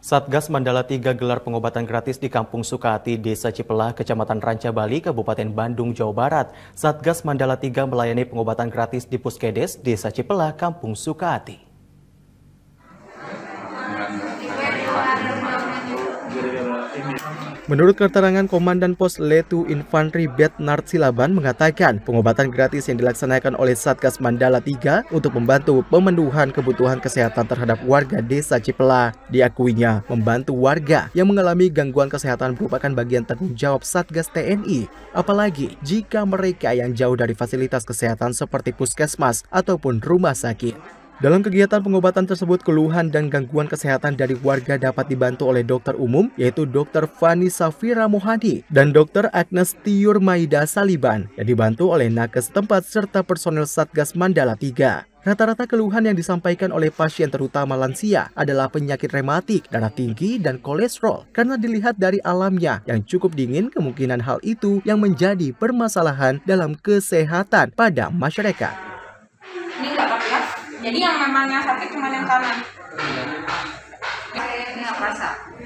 Satgas Mandala 3 gelar pengobatan gratis di Kampung Sukati, Desa Cipelah, Kecamatan Ranca Bali, Kabupaten Bandung, Jawa Barat. Satgas Mandala 3 melayani pengobatan gratis di Puskedes, Desa Cipelah, Kampung Sukati. Menurut keterangan Komandan Pos Letu Infantri Bet Silaban mengatakan, pengobatan gratis yang dilaksanakan oleh Satgas Mandala 3 untuk membantu pemenuhan kebutuhan kesehatan terhadap warga desa Cipela. Diakuinya, membantu warga yang mengalami gangguan kesehatan merupakan bagian tanggung jawab Satgas TNI, apalagi jika mereka yang jauh dari fasilitas kesehatan seperti puskesmas ataupun rumah sakit. Dalam kegiatan pengobatan tersebut, keluhan dan gangguan kesehatan dari warga dapat dibantu oleh dokter umum, yaitu dokter Fani Safira Mohadi dan dokter Agnes Tiur Maida Saliban, yang dibantu oleh nakes tempat serta personel Satgas Mandala 3. Rata-rata keluhan yang disampaikan oleh pasien terutama lansia adalah penyakit rematik, darah tinggi, dan kolesterol. Karena dilihat dari alamnya yang cukup dingin, kemungkinan hal itu yang menjadi permasalahan dalam kesehatan pada masyarakat jadi yang memang yang sakit cuma yang kanan iya. ini nggak merasa